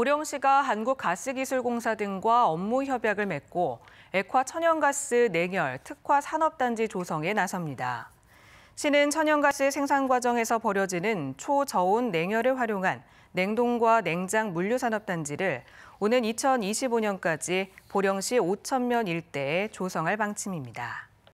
고령시가 한국가스기술공사 등과 업무 협약을 맺고 액화 천연가스 냉열 특화 산업단지 조성에 나섭니다. 시는 천연가스 생산 과정에서 벌어지는 초저온 냉열을 활용한 냉동과 냉장 물류산업단지를 오는 2025년까지 보령시 5천면 일대에 조성할 방침입니다.